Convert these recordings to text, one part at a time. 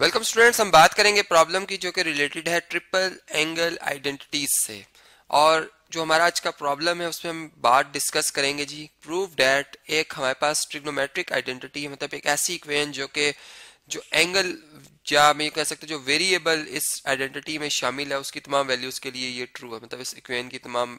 Welcome students हम बात करेंगे प्रॉब्लम की जो कि रिलेटेड है ट्रिपल एंगल आइडेंटिटीज से और जो हमारा आज का प्रॉब्लम है उसमें हम बात डिस्कस करेंगे जी प्रूव डैट एक हमारे पास ट्रिग्नोमेट्रिक आइडेंटिटी मतलब एक ऐसी इक्वेशन जो कि जो एंगल या हम ये कह सकते हैं जो वेरिएबल इस आइडेंटिटी में शामिल है उसकी तमाम वैल्यूज़ के लिए ये ट्रू है मतलब इस इक्वेन की तमाम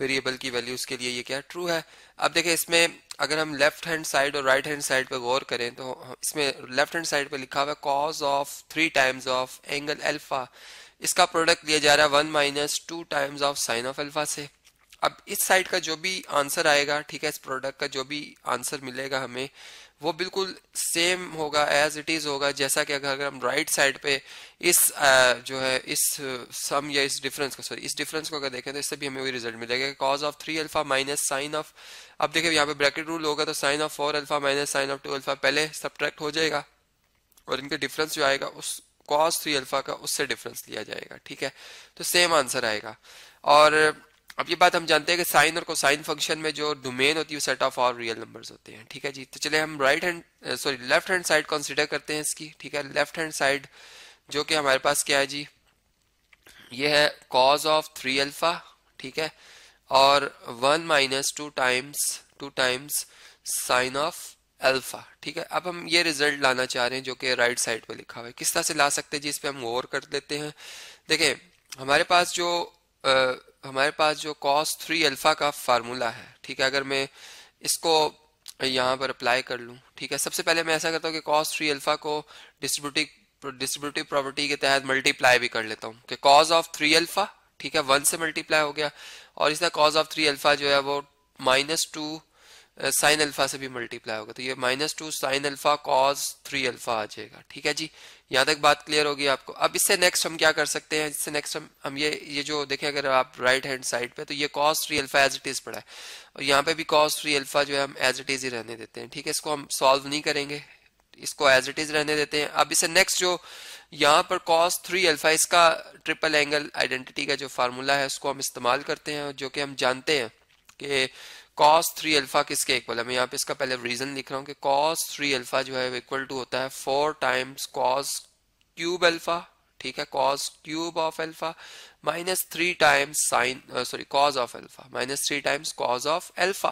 वेरिएबल की वैल्यूज़ के लिए ये क्या ट्रू है अब देखें इसमें अगर हम लेफ्ट हैंड साइड और राइट हैंड साइड पर गौर करें तो इसमें लेफ्ट हैंड साइड पर लिखा हुआ है cos of three times of angle alpha इसका प्रोडक्ट लिया जा रहा है one minus two times of sine of alpha से अब इस साइड का जो भी आंसर आएगा ठीक है इस प्रोडक्ट का जो भी आंसर मिलेगा हमें वो बिल्कुल सेम होगा एज इट इज होगा जैसा कि अगर हम राइट right साइड पे इस जो है इस सम या इस डिफरेंस को सॉरी इस डिफरेंस को अगर देखें तो इससे भी हमें वही रिजल्ट मिलेगा cos of three alpha minus sine of अब देखिए यहाँ पे ब्रैकेट रूल होगा तो sine of four alpha minus sine of two alpha पहले सब्ट्रैक्ट हो जाएगा और इनका डिफरेंस जो आएगा उस कॉज थ्री अल्फा का उससे डिफरेंस लिया जाएगा ठीक है तो सेम आंसर आएगा और अब ये बात हम जानते हैं कि साइन और कोसाइन फंक्शन में जो डोमेन होती है सेट ऑफ और रियल नंबर्स होते हैं ठीक है जी तो चले हम right hand sorry left hand side consider करते हैं इसकी ठीक है लेफ्ट हैंड साइड जो कि हमारे पास क्या है जी ये है कॉज ऑफ थ्री अल्फा ठीक है और one minus two times two times sine of alpha ठीक है अब हम ये रिजल्ट लाना चाह रहे हैं जो कि राइट साइड पर लिखा हुआ है किस तरह से ला सकते हैं जी इस पर हम गौर कर लेते हैं देखें हमारे पास जो uh, हमारे पास जो कॉस थ्री अल्फा का फार्मूला है ठीक है अगर मैं इसको यहाँ पर अप्लाई कर लूँ ठीक है सबसे पहले मैं ऐसा करता हूँ कि कॉस थ्री अल्फा को डिस्ट्रीब्यूटिव डिस्ट्रीब्यूटिव प्रॉपर्टी के तहत मल्टीप्लाई भी कर लेता हूँ कि कॉज ऑफ थ्री अल्फा ठीक है वन से मल्टीप्लाई हो गया और इसका कॉज ऑफ थ्री अल्फा जो है वो माइनस टू साइन अल्फा से भी मल्टीप्लाई होगा तो ये minus two sine alpha cos three alpha आ जाएगा ठीक है जी यहाँ तक बात क्लियर होगी आपको अब इससे नेक्स्ट हम क्या कर सकते हैं इससे नेक्स्ट हम हम ये ये जो देखें अगर आप राइट हैंड साइड पे तो ये cos three alpha as it is पड़ा है और यहाँ पे भी कॉस थ्री अल्फा जो है हम एज इट इज ही रहने देते हैं ठीक है इसको हम सॉल्व नहीं करेंगे इसको एज इट इज रहने देते हैं अब इससे नेक्स्ट जो यहाँ पर कॉस थ्री अल्फा इसका ट्रिपल एंगल आइडेंटिटी का जो फार्मूला है उसको हम इस्तेमाल करते हैं जो कि हम जानते हैं कि कॉस थ्री अल्फा किसके इक्वल है मैं यहाँ पे इसका पहले रीजन लिख रहा हूँ कि कॉस थ्री अल्फा जो है इक्वल टू होता है four times cos cube alpha ठीक है cos cube of alpha minus three times sine sorry cos of alpha minus three times cos of alpha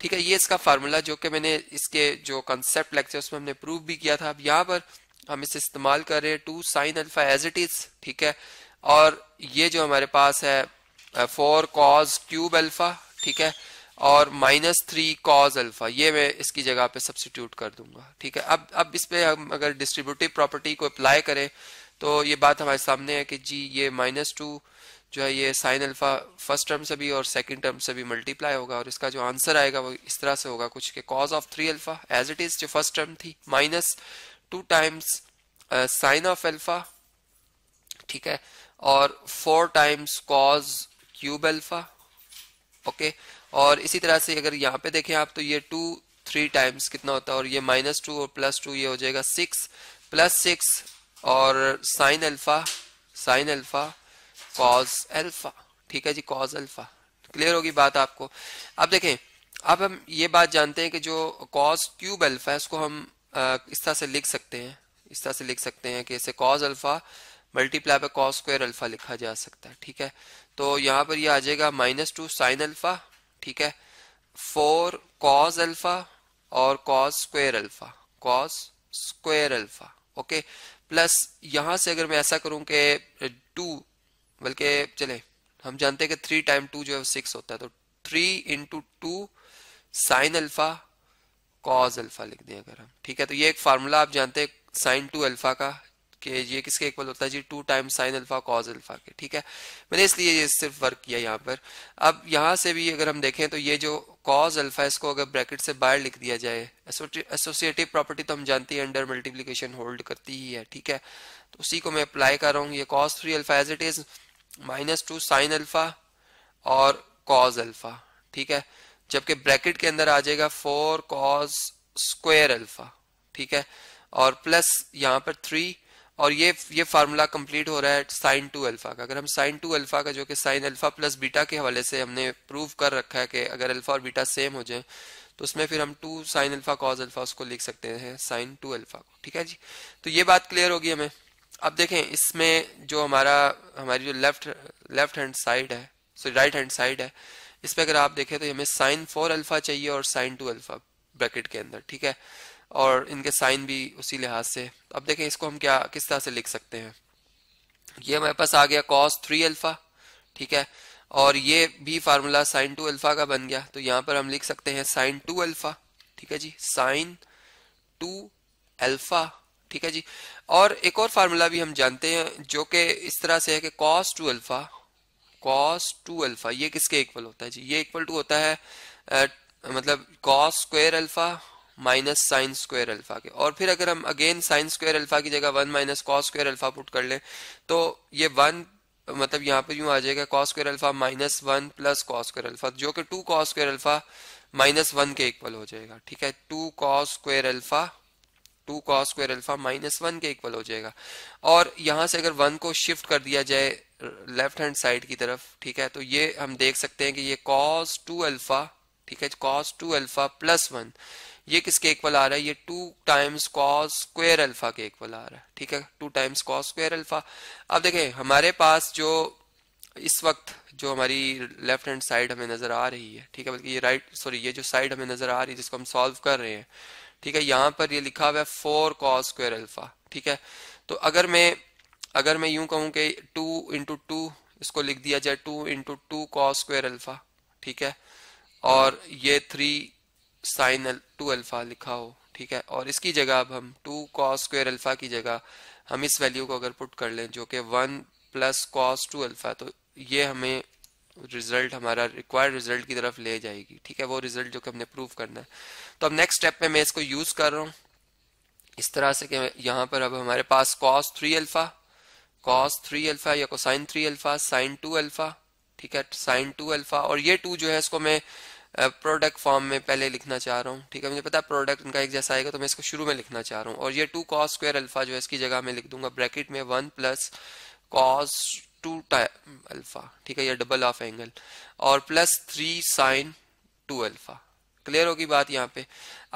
ठीक है ये इसका फार्मूला जो कि मैंने इसके जो कंसेप्ट लेक्चर उसमें हमने प्रूव भी किया था अब यहाँ पर हम इसे इस्तेमाल कर रहे हैं two sine alpha as it is ठीक है और ये जो हमारे पास है फोर कॉज क्यूब अल्फा ठीक है और माइनस थ्री कॉज अल्फा ये मैं इसकी जगह पे सब्सिट्यूट कर दूंगा ठीक है अब अब इस पर हम अगर डिस्ट्रीब्यूटिव प्रॉपर्टी को अप्लाई करें तो ये बात हमारे सामने है कि जी ये माइनस टू जो है ये साइन अल्फा फर्स्ट टर्म से भी और सेकंड टर्म से भी मल्टीप्लाई होगा और इसका जो आंसर आएगा वो इस तरह से होगा कुछ के cos of three alpha as it is जो फर्स्ट टर्म थी minus two times sine of alpha ठीक है और four times cos cube alpha okay okay. और इसी तरह से अगर यहाँ पे देखें आप तो ये टू थ्री टाइम्स कितना होता है और ये माइनस टू और प्लस टू ये हो जाएगा सिक्स प्लस सिक्स और sine alpha sine alpha cos alpha ठीक है जी कॉज अल्फा क्लियर होगी बात आपको अब देखें अब हम ये बात जानते हैं कि जो कॉज क्यूब अल्फा है उसको हम इस तरह से लिख सकते हैं इस तरह से लिख सकते हैं कि इसे cos alpha multiply by cos square alpha लिखा जा सकता है ठीक है तो यहाँ पर ये यह आ जाएगा माइनस टू साइन अल्फा ठीक है फोर कॉज अल्फा और cos square alpha cos square alpha okay plus यहां से अगर मैं ऐसा करूं कि टू बल्कि चले हम जानते हैं कि थ्री टाइम टू जो है सिक्स होता है तो three into two sine alpha cos alpha लिख दें अगर हम ठीक है तो ये एक फार्मूला आप जानते हैं साइन टू अल्फा का कि ये किसके इक्वल होता है जी two time sine alpha cos alpha के ठीक है मैंने इसलिए ये सिर्फ वर्क किया यहाँ पर अब यहाँ से भी अगर हम देखें तो ये जो कॉज अल्फा इसको अगर ब्रैकेट से बाहर लिख दिया जाए एसोसिएटिव प्रॉपर्टी तो हम जानते हैं अंडर मल्टीप्लीकेशन होल्ड करती ही है ठीक है तो उसी को मैं अप्लाई कर रहा हूँ ये cos three alpha as it is minus two sine alpha और कॉज अल्फा ठीक है जबकि ब्रैकेट के अंदर आ जाएगा फोर कॉज स्क्वेयर अल्फा ठीक है और प्लस यहाँ पर थ्री और ये ये फार्मूला कंप्लीट हो रहा है साइन टू अल्फा का अगर हम साइन टू अल्फा का जो कि साइन अल्फा प्लस बीटा के हवाले से हमने प्रूव कर रखा है कि अगर अल्फा और बीटा सेम हो जाए तो उसमें फिर हम two sine alpha cos alpha उसको लिख सकते हैं साइन टू अल्फा को ठीक है जी तो ये बात क्लियर होगी हमें अब देखें इसमें जो हमारा हमारी जो लेफ्ट लेफ्ट हैंड साइड है सॉरी राइट हैंड साइड है इस पर अगर आप देखें तो हमें साइन फोर अल्फा चाहिए और साइन टू अल्फा ब्रैकेट के अंदर ठीक है और इनके साइन भी उसी लिहाज से अब देखें इसको हम क्या किस तरह से लिख सकते हैं ये हमारे पास आ गया कॉस थ्री अल्फा ठीक है और ये भी फार्मूला साइन टू अल्फा का बन गया तो यहाँ पर हम लिख सकते हैं साइन टू अल्फा ठीक है जी साइन टू अल्फा ठीक है जी और एक और फार्मूला भी हम जानते हैं जो कि इस तरह से है कि cos two alpha cos two alpha ये किसके इक्वल होता है जी ये इक्वल टू होता है आ, मतलब cos square alpha minus sine square alpha के और फिर अगर हम अगेन साइन स्क्वायर अल्फा की जगह one minus cos square alpha put कर लें तो ये वन मतलब यहाँ पर यूं आ जाएगा cos square alpha minus one plus cos square alpha जो कि two cos square alpha minus one के इक्वल हो जाएगा ठीक है two cos square alpha two cos square alpha minus one के इक्वल हो जाएगा और यहां से अगर वन को शिफ्ट कर दिया जाए लेफ्ट हैंड साइड की तरफ ठीक है तो ये हम देख सकते हैं कि ये कॉस टू अल्फा ठीक है cos two alpha plus one ये किसके इक्वल आ रहा है ये two times cos square alpha के इक्वल आ रहा है ठीक है two times cos square alpha अब देखें हमारे पास जो इस वक्त जो हमारी लेफ्ट हैंड साइड हमें नजर आ रही है ठीक है बल्कि ये राइट सॉरी ये जो साइड हमें नजर आ रही है जिसको हम सॉल्व कर रहे हैं ठीक है यहाँ पर ये लिखा हुआ है फोर कॉस स्क्वेयर अल्फा ठीक है तो अगर मैं अगर मैं यूं कहूं कि टू इंटू टू इसको लिख दिया जाए two into two cos square alpha ठीक है और ये थ्री साइन टू अल्फा लिखा हो ठीक है और इसकी जगह अब हम टू कॉस स्क्वायर अल्फा की जगह हम इस वैल्यू को अगर पुट कर लें जो कि one plus cos two alpha तो ये हमें रिजल्ट हमारा रिक्वायर्ड रिजल्ट की तरफ ले जाएगी ठीक है वो रिजल्ट जो कि हमने प्रूव करना है तो अब नेक्स्ट स्टेप में मैं इसको यूज कर रहा हूँ इस तरह से कि यहाँ पर अब हमारे पास cos three alpha cos three alpha या cosine three alpha sine two alpha ठीक है साइन टू अल्फा और ये टू जो है इसको मैं प्रोडक्ट फॉर्म में पहले लिखना चाह रहा हूँ ठीक है मुझे पता है प्रोडक्ट उनका एक जैसा आएगा तो मैं इसको शुरू में लिखना चाह रहा हूँ और ये टू कॉस स्क्वायर अल्फा जो है इसकी जगह मैं लिख दूंगा ब्रैकेट में one plus cos two alpha ठीक है यह डबल ऑफ एंगल और plus three sine two alpha clear होगी बात यहाँ पे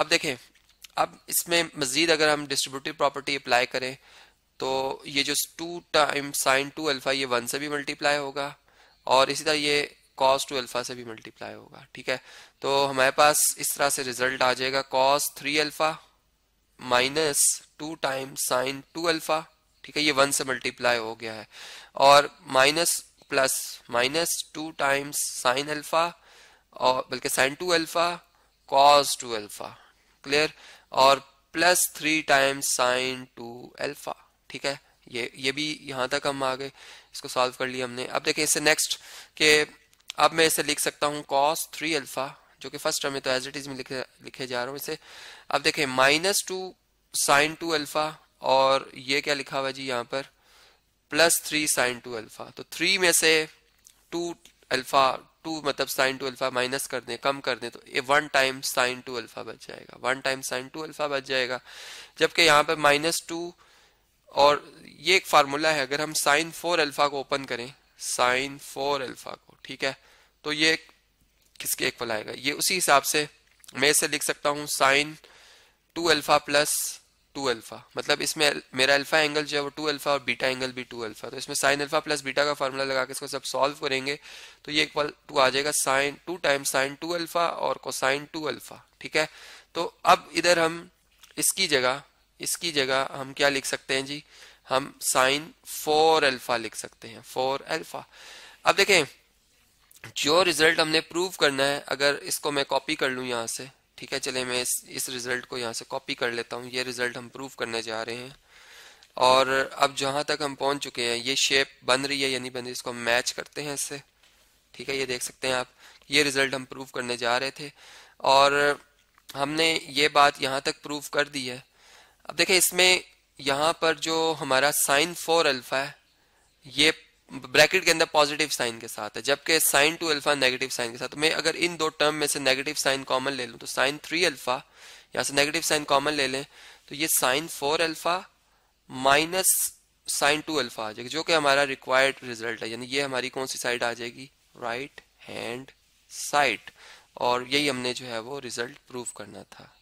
अब देखें अब इसमें मजीद अगर हम डिस्ट्रीब्यूटिव प्रॉपर्टी अप्लाई करें तो ये जो two time sine two alpha ये वन से भी मल्टीप्लाई होगा और इसी तरह ये कॉस टू अल्फा से भी मल्टीप्लाई होगा ठीक है तो हमारे पास इस तरह से रिजल्ट आ जाएगा cos three alpha minus two time sine two alpha ठीक है ये वन से मल्टीप्लाई हो गया है और minus plus minus two times sine alpha और बल्कि sine two alpha cos two alpha clear और plus three times sine two alpha ठीक है ये ये भी यहां तक हम आ गए इसको सॉल्व कर लिया हमने अब देखिए इससे नेक्स्ट के अब मैं इसे लिख सकता हूँ कॉस थ्री अल्फा जो कि फर्स्ट टर्म में तो एज इट इज में लिखे लिखे जा रहा हूँ इसे अब देखें minus two sine two alpha और ये क्या लिखा हुआ जी यहाँ पर plus three sine two alpha तो थ्री में से टू अल्फा टू मतलब साइन टू अल्फा माइनस कर दें कम कर दें तो ये one time sine two alpha बच जाएगा one time sine two alpha बच जाएगा जबकि यहाँ पर माइनस टू और ये एक फार्मूला है अगर हम साइन फोर अल्फा को ओपन करें साइन फोर अल्फा को ठीक है तो ये किसके इक्वल आएगा ये उसी हिसाब से मैं इसे लिख सकता हूँ sine two alpha plus two alpha मतलब इसमें मेरा अल्फा एंगल जो है वो टू अल्फा और बीटा एंगल भी टू अल्फा तो इसमें साइन अल्फा प्लस बीटा का फॉर्मूला लगा के इसको सब सॉल्व करेंगे तो ये इक्वल टू आ जाएगा sine two time sine two alpha और कोसाइन टू अल्फा ठीक है तो अब इधर हम इसकी जगह इसकी जगह हम क्या लिख सकते हैं जी हम साइन फोर अल्फा लिख सकते हैं फोर अल्फा अब देखें जो रिजल्ट हमने प्रूव करना है अगर इसको मैं कॉपी कर लूँ यहाँ से ठीक है चले मैं इस इस रिजल्ट को यहाँ से कॉपी कर लेता हूँ ये रिजल्ट हम प्रूव करने जा रहे हैं और अब जहाँ तक हम पहुँच चुके हैं ये शेप बन रही है या नहीं बन रही इसको मैच करते हैं इससे ठीक है ये देख सकते हैं आप ये रिजल्ट हम प्रूव करने जा रहे थे और हमने ये बात यहाँ तक प्रूव कर दी है अब देखें इसमें यहाँ पर जो हमारा साइन फोर अल्फा है ये ब्रैकेट के अंदर पॉजिटिव साइन के साथ है जबकि sine two alpha negative sine के साथ तो मैं अगर इन दो टर्म में से नेगेटिव साइन कॉमन ले लूँ तो साइन थ्री अल्फा यहाँ से नेगेटिव साइन कॉमन ले लें तो ये sine four alpha minus sine two alpha आ जाएगी जो कि हमारा रिक्वायर्ड रिजल्ट है यानी ये हमारी कौन सी साइड आ जाएगी राइट हैंड साइड और यही हमने जो है वो रिजल्ट प्रूव करना था